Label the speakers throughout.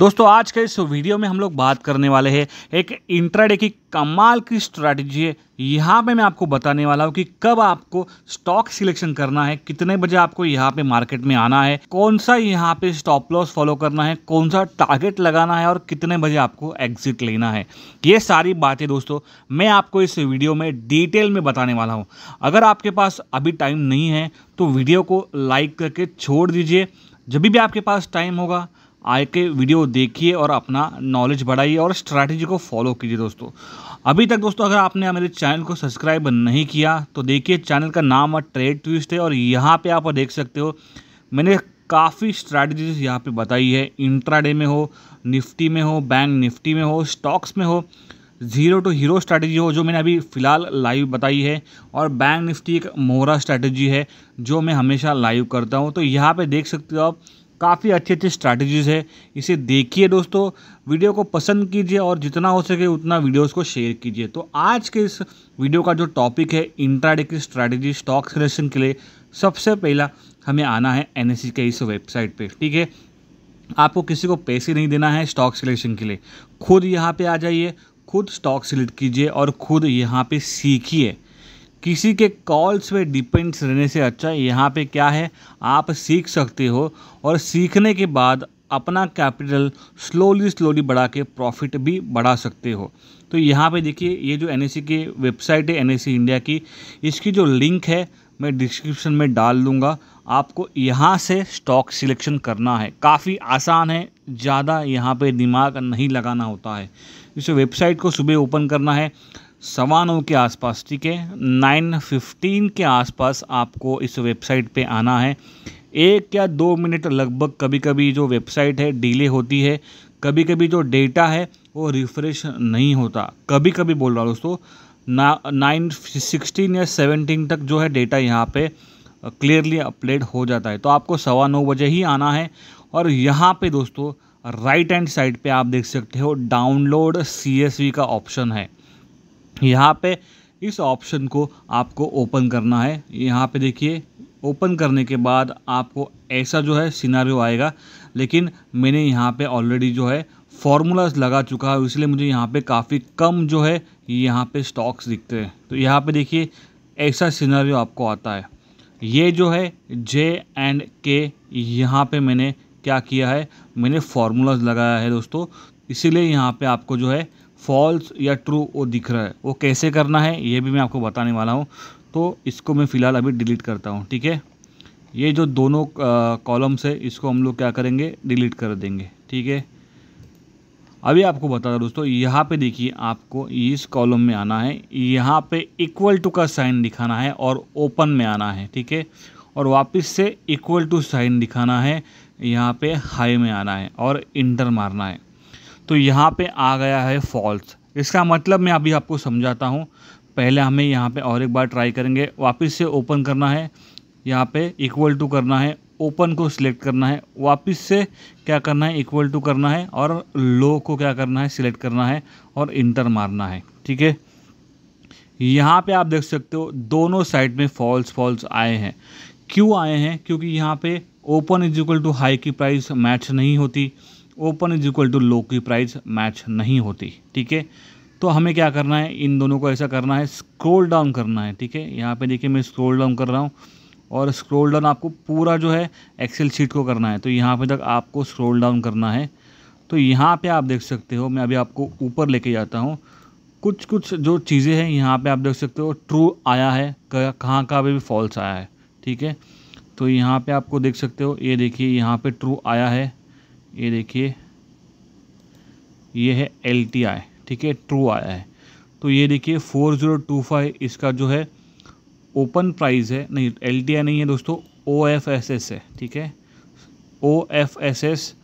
Speaker 1: दोस्तों आज के इस वीडियो में हम लोग बात करने वाले हैं एक इंट्राडे की कमाल की स्ट्रैटेजी है यहाँ पे मैं आपको बताने वाला हूँ कि कब आपको स्टॉक सिलेक्शन करना है कितने बजे आपको यहाँ पे मार्केट में आना है कौन सा यहाँ पे स्टॉप लॉस फॉलो करना है कौन सा टारगेट लगाना है और कितने बजे आपको एग्जिट लेना है ये सारी बातें दोस्तों मैं आपको इस वीडियो में डिटेल में बताने वाला हूँ अगर आपके पास अभी टाइम नहीं है तो वीडियो को लाइक करके छोड़ दीजिए जब भी आपके पास टाइम होगा आए के वीडियो देखिए और अपना नॉलेज बढ़ाइए और स्ट्रैटेजी को फॉलो कीजिए दोस्तों अभी तक दोस्तों अगर आपने मेरे चैनल को सब्सक्राइब नहीं किया तो देखिए चैनल का नाम और ट्रेड ट्विस्ट है और यहाँ पे आप देख सकते हो मैंने काफ़ी स्ट्रैटेजीज यहाँ पे बताई है इंट्राडे में हो निफ्टी में हो बैंक निफ्टी में हो स्टॉक्स में हो ज़ीरो टू हीरो स्ट्रैटेजी हो जो मैंने अभी फ़िलहाल लाइव बताई है और बैंक निफ्टी एक मोहरा स्ट्रैटेजी है जो मैं हमेशा लाइव करता हूँ तो यहाँ पे देख सकते हो आप काफ़ी अच्छी अच्छी स्ट्रैटेजीज़ है इसे देखिए दोस्तों वीडियो को पसंद कीजिए और जितना हो सके उतना वीडियोस को शेयर कीजिए तो आज के इस वीडियो का जो टॉपिक है इंट्राडे की स्ट्रैटेजी स्टॉक सिलेक्शन के लिए सबसे पहला हमें आना है एन e के इस वेबसाइट पर ठीक है आपको किसी को पैसे नहीं देना है स्टॉक सिलेक्शन के लिए खुद यहाँ पर आ जाइए खुद स्टॉक सिलेक्ट कीजिए और खुद यहाँ पे सीखिए किसी के कॉल्स पे डिपेंड्स रहने से अच्छा यहाँ पे क्या है आप सीख सकते हो और सीखने के बाद अपना कैपिटल स्लोली स्लोली बढ़ा के प्रॉफिट भी बढ़ा सकते हो तो यहाँ पे देखिए ये जो एन की वेबसाइट है एन इंडिया की इसकी जो लिंक है मैं डिस्क्रिप्शन में डाल दूँगा आपको यहाँ से स्टॉक सिलेक्शन करना है काफ़ी आसान है ज़्यादा यहाँ पे दिमाग नहीं लगाना होता है इस वेबसाइट को सुबह ओपन करना है सवा नौ के आसपास ठीक है नाइन फिफ्टीन के आसपास आपको इस वेबसाइट पे आना है एक या दो मिनट लगभग कभी कभी जो वेबसाइट है डिले होती है कभी कभी जो डेटा है वो रिफ्रेश नहीं होता कभी कभी बोल रहा हूँ दोस्तों ना नाइन सिक्सटीन या सेवनटीन तक जो है डेटा यहाँ पे क्लियरली अपडेट हो जाता है तो आपको सवा नौ बजे ही आना है और यहाँ पे दोस्तों राइट एंड साइड पे आप देख सकते हो डाउनलोड सी का ऑप्शन है यहाँ पे इस ऑप्शन को आपको ओपन करना है यहाँ पे देखिए ओपन करने के बाद आपको ऐसा जो है सिनारियो आएगा लेकिन मैंने यहाँ पे ऑलरेडी जो है फॉर्मूलाज लगा चुका है इसलिए मुझे यहाँ पे काफ़ी कम जो है यहाँ पे स्टॉक्स दिखते हैं तो यहाँ पे देखिए ऐसा सिनारियो आपको आता है ये जो है जे एंड के यहाँ पे मैंने क्या किया है मैंने फॉर्मूलाज लगाया है दोस्तों इसीलिए यहाँ पे आपको जो है फॉल्स या ट्रू वो दिख रहा है वो कैसे करना है ये भी मैं आपको बताने वाला हूँ तो इसको मैं फ़िलहाल अभी डिलीट करता हूँ ठीक है ये जो दोनों कॉलम्स है इसको हम लोग क्या करेंगे डिलीट कर देंगे ठीक है अभी आपको बता दूँ दोस्तों यहाँ पे देखिए आपको इस कॉलम में आना है यहाँ पे इक्वल टू का साइन दिखाना है और ओपन में आना है ठीक है और वापस से इक्वल टू साइन दिखाना है यहाँ पे हाई में आना है और इंटर मारना है तो यहाँ पे आ गया है फॉल्स इसका मतलब मैं अभी आपको समझाता हूँ पहले हमें यहाँ पे और एक बार ट्राई करेंगे वापस से ओपन करना है यहाँ पे इक्वल टू करना है ओपन को सिलेक्ट करना है वापस से क्या करना है इक्वल टू करना है और लो को क्या करना है सिलेक्ट करना है और इंटर मारना है ठीक है यहाँ पे आप देख सकते हो दोनों साइड में फॉल्स फॉल्स आए हैं क्यों आए हैं क्योंकि यहाँ पे open is equal to high की प्राइस मैच नहीं होती open is equal to low की प्राइस मैच नहीं होती ठीक है तो हमें क्या करना है इन दोनों को ऐसा करना है स्क्रोल डाउन करना है ठीक है यहाँ पे देखिए मैं स्क्रोल डाउन कर रहा हूँ और स्क्रोल डाउन आपको पूरा जो है एक्सेल शीट को करना है तो यहाँ पे तक आपको स्क्रोल डाउन करना है तो यहाँ पे आप देख सकते हो मैं अभी आपको ऊपर लेके जाता हूँ कुछ कुछ जो चीज़ें हैं यहाँ पर आप देख सकते हो ट्रू आया है कहाँ कहाँ पर भी फॉल्स आया है ठीक है तो यहाँ पर आपको देख सकते हो ये देखिए यहाँ पर ट्रू आया है ये देखिए ये है एल टी आई ठीक है ट्रू आया है तो ये देखिए फोर ज़ीरो टू फाइव इसका जो है ओपन प्राइस है नहीं एल टी आई नहीं है दोस्तों ओ एफ एस एस है ठीक है ओ एफ एस एस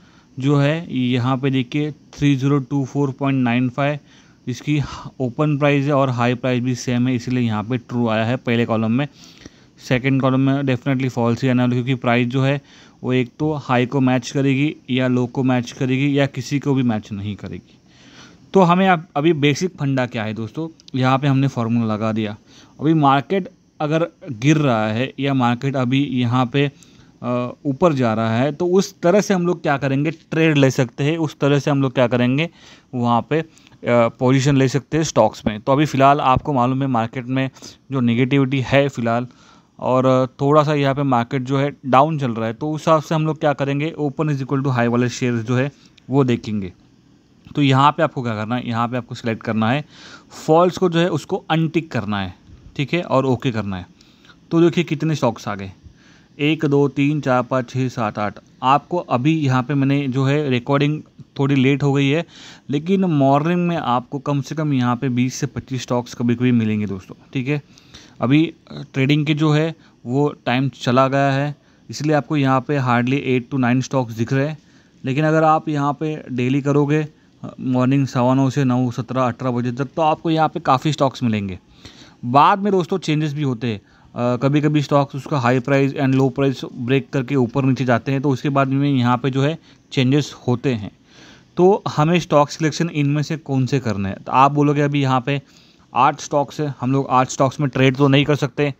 Speaker 1: जो है यहाँ पे देखिए three zero two four point nine five इसकी ओपन प्राइस है और हाई प्राइस भी सेम है इसलिए यहाँ पे ट्रू आया है पहले कॉलम में सेकंड कॉलम में डेफिनेटली फॉल्स ही आना क्योंकि प्राइस जो है वो एक तो हाई को मैच करेगी या लो को मैच करेगी या किसी को भी मैच नहीं करेगी तो हमें अब अभी बेसिक फंडा क्या है दोस्तों यहाँ पे हमने फार्मूला लगा दिया अभी मार्केट अगर गिर रहा है या मार्केट अभी यहाँ पे ऊपर जा रहा है तो उस तरह से हम लोग क्या करेंगे ट्रेड ले सकते हैं उस तरह से हम लोग क्या करेंगे वहाँ पे पोजीशन ले सकते हैं स्टॉक्स में तो अभी फ़िलहाल आपको मालूम है मार्केट में जो नेगेटिविटी है फ़िलहाल और थोड़ा सा यहाँ पे मार्केट जो है डाउन चल रहा है तो उस हिसाब से हम लोग क्या करेंगे open is equal to high वाले शेयर्स जो है वो देखेंगे तो यहाँ पे आपको क्या करना है यहाँ पे आपको सिलेक्ट करना है फॉल्स को जो है उसको अनटिक करना है ठीक है और ओके करना है तो देखिए कितने स्टॉक्स आ गए एक दो तीन चार पाँच छः सात आठ आपको अभी यहाँ पे मैंने जो है रिकॉर्डिंग थोड़ी लेट हो गई है लेकिन मॉर्निंग में आपको कम से कम यहाँ पे 20 से 25 स्टॉक्स कभी कभी मिलेंगे दोस्तों ठीक है अभी ट्रेडिंग के जो है वो टाइम चला गया है इसलिए आपको यहाँ पे hardly eight to nine stocks दिख रहे हैं लेकिन अगर आप यहाँ पे डेली करोगे मॉर्निंग सवा नौ से नौ सत्रह अठारह बजे तक तो आपको यहाँ पे काफ़ी स्टॉक्स मिलेंगे बाद में दोस्तों चेंजेस भी होते हैं कभी कभी स्टॉक्स उसका high price and low price break करके ऊपर नीचे जाते हैं तो उसके बाद में यहाँ पर जो है चेंजेस होते हैं तो हमें स्टॉक सिलेक्शन इनमें से कौन से करने हैं तो आप बोलोगे अभी यहाँ पर आठ स्टॉक्स है हम लोग आठ स्टॉक्स में ट्रेड तो नहीं कर सकते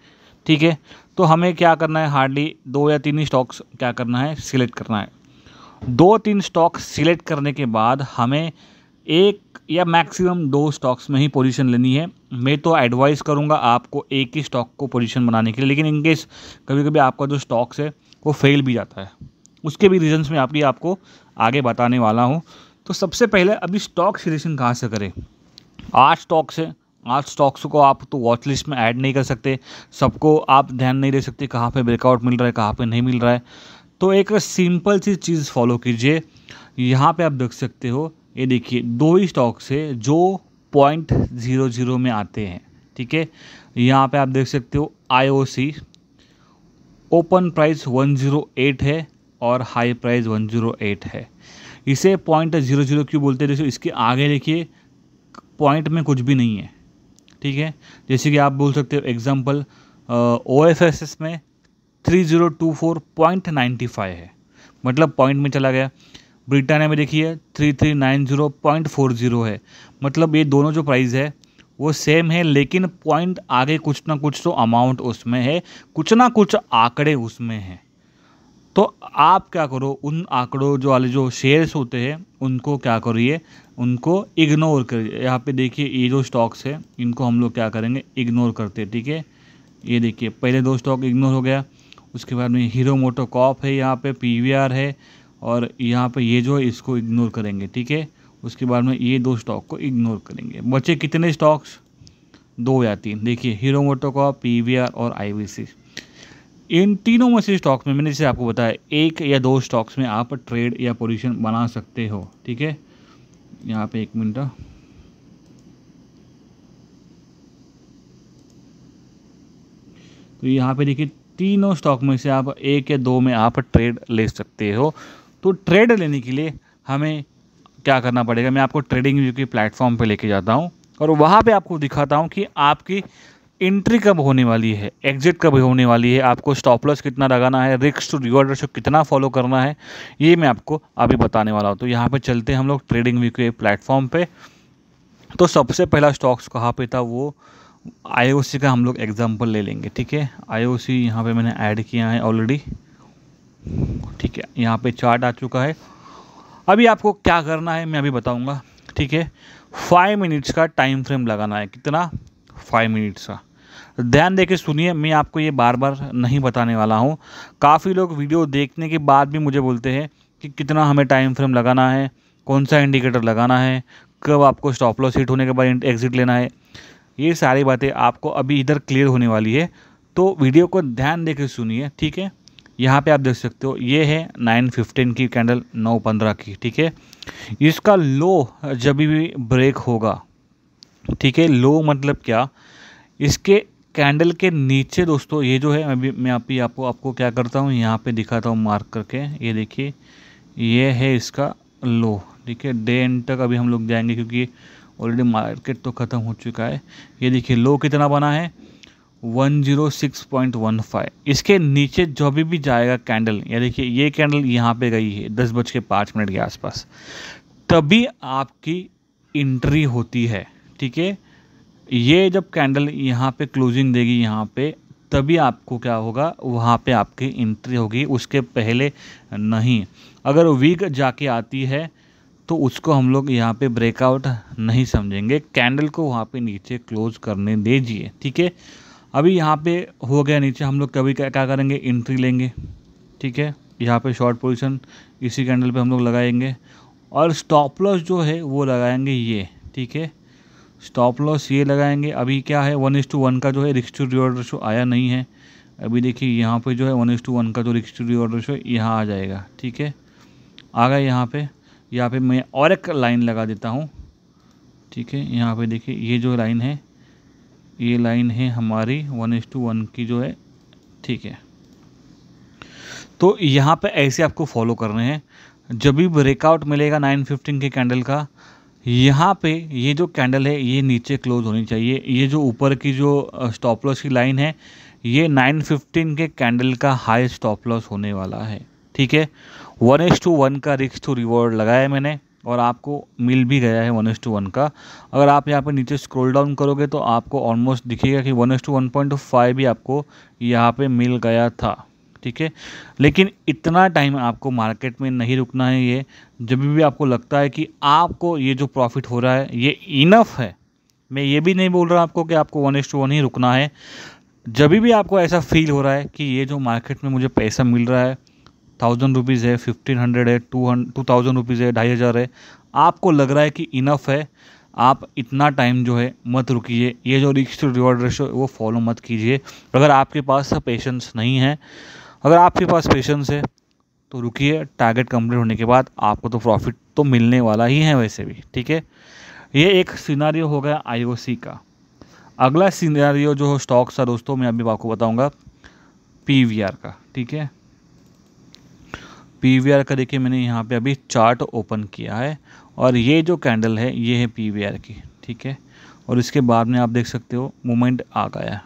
Speaker 1: ठीक है तो हमें क्या करना है हार्डली दो या तीन ही स्टॉक्स क्या करना है सिलेक्ट करना है दो तीन स्टॉक्स सिलेक्ट करने के बाद हमें एक या मैक्सिमम दो स्टॉक्स में ही पोजीशन लेनी है मैं तो एडवाइस करूंगा आपको एक ही स्टॉक को पोजीशन बनाने के लिए लेकिन इनकेस कभी कभी आपका जो स्टॉक्स है वो फेल भी जाता है उसके भी रीजंस में आपकी आपको आगे बताने वाला हूँ तो सबसे पहले अभी स्टॉक सिलेक्शन कहाँ से करें आठ स्टॉक्स है आज स्टॉक्स को आप तो वॉच लिस्ट में ऐड नहीं कर सकते सबको आप ध्यान नहीं दे सकते कहाँ पे ब्रेकआउट मिल रहा है कहाँ पे नहीं मिल रहा है तो एक सिंपल सी चीज़ फॉलो कीजिए यहाँ पे आप देख सकते हो ये देखिए दो ही स्टॉक्स है जो पॉइंट ज़ीरो ज़ीरो में आते हैं ठीक है यहाँ पे आप देख सकते हो आई ओपन प्राइस वन है और हाई प्राइस वन है इसे पॉइंट ज़ीरो ज़ीरो क्यों बोलते हैं जैसे इसके आगे देखिए पॉइंट में कुछ भी नहीं है ठीक है जैसे कि आप बोल सकते हो example O F S S में three zero two four point ninety five है मतलब पॉइंट में चला गया ब्रिटानिया में देखिए three three nine zero point four zero है मतलब ये दोनों जो प्राइस है वो सेम है लेकिन पॉइंट आगे कुछ ना कुछ तो अमाउंट उसमें है कुछ ना कुछ आंकड़े उसमें हैं तो आप क्या करो उन आंकड़ों जो वाले जो शेयर्स होते हैं उनको क्या करिए उनको इग्नोर कर यहाँ पे देखिए ये जो स्टॉक्स है इनको हम लोग क्या करेंगे इग्नोर करते हैं ठीक है ये देखिए पहले दो स्टॉक इग्नोर हो गया उसके बाद में हीरो मोटो कॉप है यहाँ पे पीवीआर है और यहाँ पे ये जो है इसको इग्नोर करेंगे ठीक है उसके बाद में ये दो स्टॉक को इग्नोर करेंगे बचे कितने स्टॉक्स दो या तीन देखिए हीरो मोटो कॉप पी और आई इन तीनों में से स्टॉक्स में मैंने जैसे आपको बताया एक या दो स्टॉक्स में आप ट्रेड या पोजीशन बना सकते हो ठीक है यहाँ पे एक मिनट हाँ। तो यहाँ पे देखिए तीनों स्टॉक में से आप एक या दो में आप ट्रेड ले सकते हो तो ट्रेड लेने के लिए हमें क्या करना पड़ेगा मैं आपको ट्रेडिंग व्यू के प्लेटफॉर्म पे लेके जाता हूँ और वहाँ पे आपको दिखाता हूँ कि आपकी एंट्री कब होने वाली है एग्जिट कब होने वाली है आपको स्टॉप लॉस कितना लगाना है रिक्स टू रिवॉर्ड रेशो कितना फॉलो करना है ये मैं आपको अभी बताने वाला हूँ तो यहाँ पे चलते हैं हम लोग ट्रेडिंग व्यू के प्लेटफॉर्म पे तो सबसे पहला स्टॉक्स कहाँ पे था वो आई का हम लोग एग्जाम्पल ले लेंगे ठीक है आई ओ सी यहाँ पर मैंने ऐड किया है ऑलरेडी ठीक है यहाँ पर चार्ट आ चुका है अभी आपको क्या करना है मैं अभी बताऊँगा ठीक है फाइव मिनट्स का टाइम फ्रेम लगाना है कितना फाइव मिनट्स का ध्यान देके सुनिए मैं आपको ये बार बार नहीं बताने वाला हूँ काफ़ी लोग वीडियो देखने के बाद भी मुझे बोलते हैं कि कितना हमें टाइम फ्रेम लगाना है कौन सा इंडिकेटर लगाना है कब आपको स्टॉप लॉस हिट होने के बाद एग्ज़िट लेना है ये सारी बातें आपको अभी इधर क्लियर होने वाली है तो वीडियो को ध्यान दे के सुनिए ठीक है यहाँ पे आप देख सकते हो ये है नाइन फिफ्टीन की कैंडल नौ पंद्रह की ठीक है इसका लो जब भी ब्रेक होगा ठीक है लो मतलब क्या इसके कैंडल के नीचे दोस्तों ये जो है अभी मैं आप ही आपको आपको क्या करता हूँ यहाँ पे दिखाता हूँ मार्क करके ये देखिए ये है इसका लो ठीक है डे एंड तक अभी हम लोग जाएंगे क्योंकि ऑलरेडी मार्केट तो ख़त्म हो चुका है ये देखिए लो कितना बना है 106.15 इसके नीचे जो भी भी जाएगा कैंडल या देखिए ये कैंडल यहाँ पर गई है दस बज के पाँच मिनट के आसपास तभी आपकी इंट्री होती है ठीक है ये जब कैंडल यहाँ पे क्लोजिंग देगी यहाँ पे तभी आपको क्या होगा वहाँ पे आपकी एंट्री होगी उसके पहले नहीं अगर वीक जाके आती है तो उसको हम लोग यहाँ पे ब्रेकआउट नहीं समझेंगे कैंडल को वहाँ पे नीचे क्लोज करने दीजिए ठीक है अभी यहाँ पे हो गया नीचे हम लोग कभी क्या क्या करेंगे एंट्री लेंगे ठीक है यहाँ पे शॉर्ट पोजीशन इसी कैंडल पे हम लोग लगाएंगे और स्टॉप लॉस जो है वो लगाएंगे ये ठीक है स्टॉप लॉस ये लगाएंगे अभी क्या है वन एस टू वन का जो है रिक्स टू रिवॉर्ड रेशो आया नहीं है अभी देखिए यहाँ पे जो है वन इस टू वन का जो रिक्स टू रिवॉर्ड रेशो यहाँ आ जाएगा ठीक है आ गया यहाँ पे यहाँ पे मैं और एक लाइन लगा देता हूँ ठीक है यहाँ पे देखिए ये जो लाइन है ये लाइन है हमारी वन इस टू वन की जो है ठीक है तो यहाँ पर ऐसे आपको फॉलो करने हैं जब भी ब्रेकआउट मिलेगा नाइन फिफ्टीन के कैंडल का यहाँ पे ये जो कैंडल है ये नीचे क्लोज होनी चाहिए ये जो ऊपर की जो स्टॉप लॉस की लाइन है ये 915 के कैंडल का हाई स्टॉप लॉस होने वाला है ठीक है वन एस टू वन का रिक्स टू रिवॉर्ड लगाया मैंने और आपको मिल भी गया है वन एस टू वन का अगर आप यहाँ पर नीचे स्क्रॉल डाउन करोगे तो आपको ऑलमोस्ट दिखेगा कि one is to one point five भी आपको यहाँ पे मिल गया था ठीक है लेकिन इतना टाइम आपको मार्केट में नहीं रुकना है ये जब भी आपको लगता है कि आपको ये जो प्रॉफिट हो रहा है ये इनफ है मैं ये भी नहीं बोल रहा आपको कि आपको वन एस टू वन ही रुकना है जब भी आपको ऐसा फील हो रहा है कि ये जो मार्केट में मुझे पैसा मिल रहा है थाउजेंड रुपीज़ है फिफ्टीन हंड्रेड है two hund two thousand rupees है ढाई हज़ार है आपको लग रहा है कि इनफ है आप इतना टाइम जो है मत रुकिए ये जो रिक्स टू रिवॉर्ड रेशो वो फॉलो मत कीजिए अगर आपके पास पेशेंस नहीं है अगर आपके पास पेशेंस है तो रुकिए टारगेट कंप्लीट होने के बाद आपको तो प्रॉफिट तो मिलने वाला ही है वैसे भी ठीक है ये एक सिनारियो हो गया आईओसी का अगला सीनारियो जो स्टॉक्स था दोस्तों मैं अभी आपको बताऊंगा पीवीआर का ठीक है पीवीआर का देखिए मैंने यहाँ पे अभी चार्ट ओपन किया है और ये जो कैंडल है ये है पीवीआर की ठीक है और इसके बाद में आप देख सकते हो मोमेंट आ गया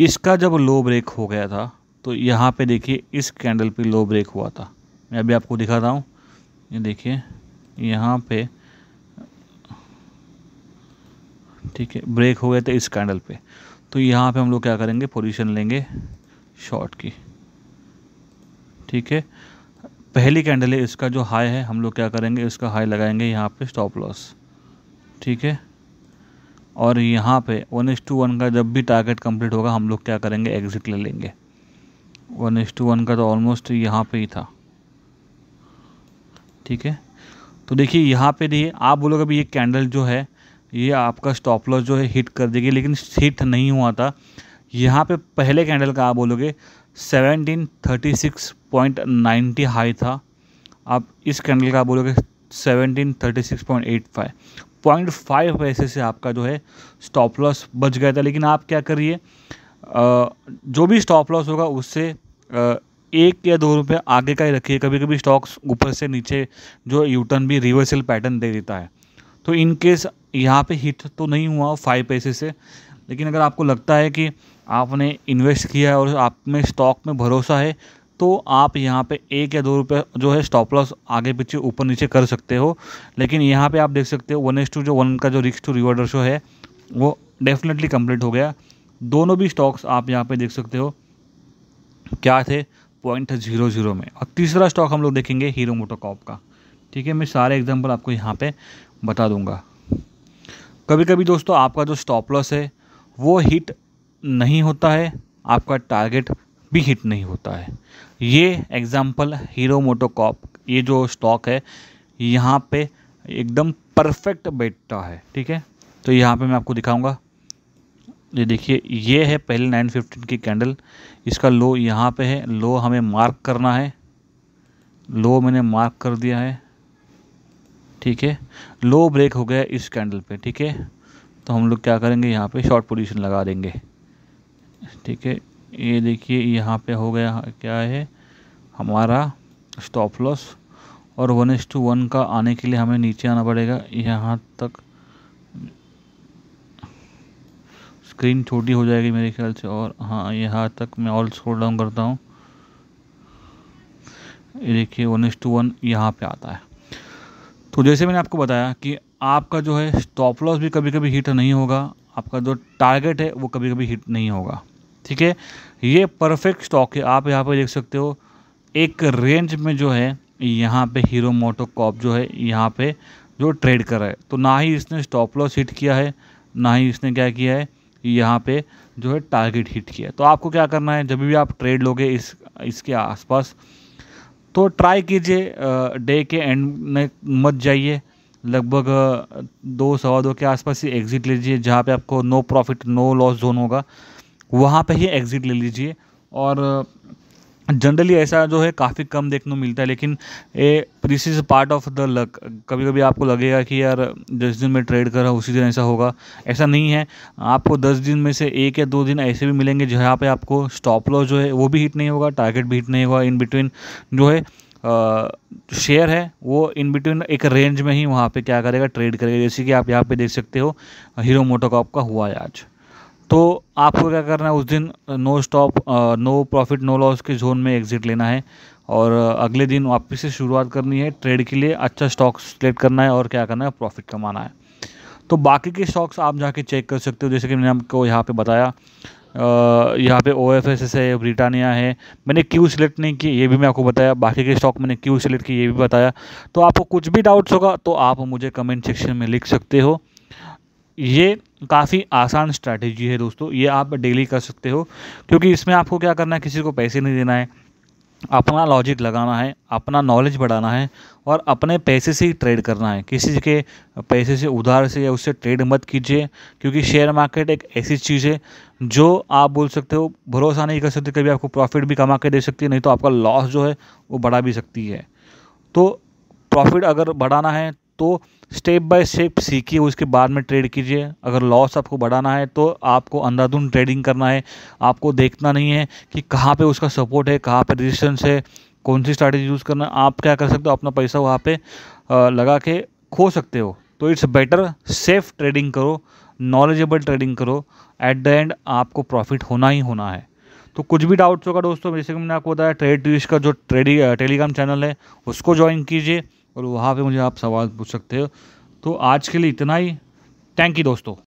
Speaker 1: इसका जब लो ब्रेक हो गया था तो यहाँ पे देखिए इस कैंडल पे लो ब्रेक हुआ था मैं अभी आपको दिखा रहा हूँ ये देखिए यहाँ पे ठीक है ब्रेक हो गए थे इस कैंडल पे तो यहाँ पे हम लोग क्या करेंगे पोजीशन लेंगे शॉर्ट की ठीक है पहली कैंडल है इसका जो हाई है हम लोग क्या करेंगे इसका हाई लगाएंगे यहाँ पे स्टॉप लॉस ठीक है और यहाँ पे वन एस टू वन का जब भी टारगेट कंप्लीट होगा हम लोग क्या करेंगे एग्ज़िट ले लेंगे वन एस टू वन का तो ऑलमोस्ट यहाँ पे ही था ठीक है तो देखिए यहाँ पे देखिए आप बोलोगे अभी ये कैंडल जो है ये आपका स्टॉप लॉस जो है हिट कर देगी लेकिन हिट नहीं हुआ था यहाँ पे पहले कैंडल का आप बोलोगे seventeen thirty six point ninety high था आप इस कैंडल का बोलोगे seventeen thirty six point eight five point five पैसे से आपका जो है स्टॉप लॉस बच गया था लेकिन आप क्या करिए जो भी स्टॉप लॉस होगा उससे एक या दो रुपये आगे का ही रखिए कभी कभी स्टॉक्स ऊपर से नीचे जो यूटर्न भी रिवर्सल पैटर्न दे देता है तो इन केस यहाँ पे हिट तो नहीं हुआ फाइव पैसे से लेकिन अगर आपको लगता है कि आपने इन्वेस्ट किया है और आप में स्टॉक में भरोसा है तो आप यहाँ पे एक या दो रुपये जो है स्टॉप लॉस आगे पीछे ऊपर नीचे कर सकते हो लेकिन यहाँ पे आप देख सकते हो वन एस टू जो वन का जो रिक्स टू रिवर्डर रेशो है वो डेफिनेटली कंप्लीट हो गया दोनों भी स्टॉक्स आप यहाँ पे देख सकते हो क्या थे पॉइंट जीरो जीरो में और तीसरा स्टॉक हम लोग देखेंगे हीरो मोटोकॉप का ठीक है मैं सारे एग्जाम्पल आपको यहाँ पे बता दूंगा कभी कभी दोस्तों आपका जो स्टॉप लॉस है वो हिट नहीं होता है आपका टारगेट भी हिट नहीं होता है ये एग्ज़ाम्पल हीरो मोटोकॉप ये जो स्टॉक है यहाँ पे एकदम परफेक्ट बैठता है ठीक है तो यहाँ पे मैं आपको दिखाऊंगा ये देखिए ये है पहले 915 की कैंडल इसका लो यहाँ पे है लो हमें मार्क करना है लो मैंने मार्क कर दिया है ठीक है लो ब्रेक हो गया इस कैंडल पे ठीक है तो हम लोग क्या करेंगे यहाँ पे शॉर्ट पोजीशन लगा देंगे ठीक है ये देखिए यहाँ पे हो गया क्या है हमारा स्टॉप लॉस और वन एस टू वन का आने के लिए हमें नीचे आना पड़ेगा यहाँ तक स्क्रीन छोटी हो जाएगी मेरे ख्याल से और हाँ यहाँ तक मैं ऑल स्क्रोल डाउन करता हूँ ये देखिए वन एस टू वन यहाँ पर आता है तो जैसे मैंने आपको बताया कि आपका जो है स्टॉप लॉस भी कभी कभी हिट नहीं होगा आपका जो टारगेट है वो कभी कभी हिट नहीं होगा ठीक है ये परफेक्ट स्टॉक है आप यहाँ पर देख सकते हो एक रेंज में जो है यहाँ पे हीरो मोटो कॉप जो है यहाँ पे जो ट्रेड कर रहा है तो ना ही इसने स्टॉप लॉस हिट किया है ना ही इसने क्या किया है यहाँ पे जो है टारगेट हिट किया तो आपको क्या करना है जब भी आप ट्रेड लोगे इस इसके आसपास तो ट्राई कीजिए डे के एंड में मत जाइए लगभग दो सवा दो के आसपास ही एग्ज़िट लीजिए जहाँ पे आपको no profit no loss zone होगा वहाँ पे ही एग्ज़िट ले लीजिए और जनरली ऐसा जो है काफ़ी कम देखने को मिलता है लेकिन ये this is part of the luck कभी कभी आपको लगेगा कि यार जिस दिन मैं ट्रेड कर रहा हूँ उसी दिन ऐसा होगा ऐसा नहीं है आपको दस दिन में से एक या दो दिन ऐसे भी मिलेंगे जहाँ पे आपको स्टॉप लॉस जो है वो भी हिट नहीं होगा टारगेट भी हिट नहीं होगा इन बिटवीन जो है शेयर है वो इन बिटवीन एक रेंज में ही वहाँ पे क्या करेगा ट्रेड करेगा जैसे कि आप यहाँ पे देख सकते हो हीरो मोटोकॉप का हुआ है आज तो आपको क्या करना है उस दिन no stop no profit no loss के जोन में एग्ज़िट लेना है और अगले दिन वापस से शुरुआत करनी है ट्रेड के लिए अच्छा स्टॉक सेलेक्ट करना है और क्या करना है प्रॉफिट कमाना है तो बाकी के स्टॉक्स आप जाके चेक कर सकते हो जैसे कि मैंने आपको यहाँ पे बताया यहाँ पे ओ एफ एस एस है ब्रिटानिया है मैंने क्यू सिलेक्ट नहीं की ये भी मैं आपको बताया बाकी के स्टॉक मैंने क्यू सिलेक्ट किए ये भी बताया तो आपको कुछ भी डाउट्स होगा तो आप मुझे कमेंट सेक्शन में लिख सकते हो ये काफ़ी आसान स्ट्रैटेजी है दोस्तों ये आप डेली कर सकते हो क्योंकि इसमें आपको क्या करना है किसी को पैसे नहीं देना है अपना लॉजिक लगाना है अपना नॉलेज बढ़ाना है और अपने पैसे से ही ट्रेड करना है किसी के पैसे से उधार से या उससे ट्रेड मत कीजिए क्योंकि शेयर मार्केट एक ऐसी चीज़ है जो आप बोल सकते हो भरोसा नहीं कर सकते कभी आपको प्रॉफिट भी कमा के दे सकती है नहीं तो आपका लॉस जो है वो बढ़ा भी सकती है तो प्रॉफिट अगर बढ़ाना है तो स्टेप बाय स्टेप सीखिए उसके बाद में ट्रेड कीजिए अगर लॉस आपको बढ़ाना है तो आपको अंधाधुन ट्रेडिंग करना है आपको देखना नहीं है कि कहाँ पे उसका सपोर्ट है कहाँ पे रेजिस्टेंस है कौन सी स्ट्रैटेजी यूज़ करना है आप क्या कर सकते हो अपना पैसा वहाँ पर लगा के खो सकते हो तो इट्स बेटर सेफ ट्रेडिंग करो नॉलेजेबल ट्रेडिंग करो एट द एंड आपको प्रॉफिट होना ही होना है तो कुछ भी डाउट्स होगा दोस्तों जैसे कि मैंने आपको बताया ट्रेड ट्यूश का जो ट्रेडिंग टेलीग्राम चैनल है उसको ज्वाइन कीजिए और वहाँ पे मुझे आप सवाल पूछ सकते हो तो आज के लिए इतना ही थैंक यू दोस्तों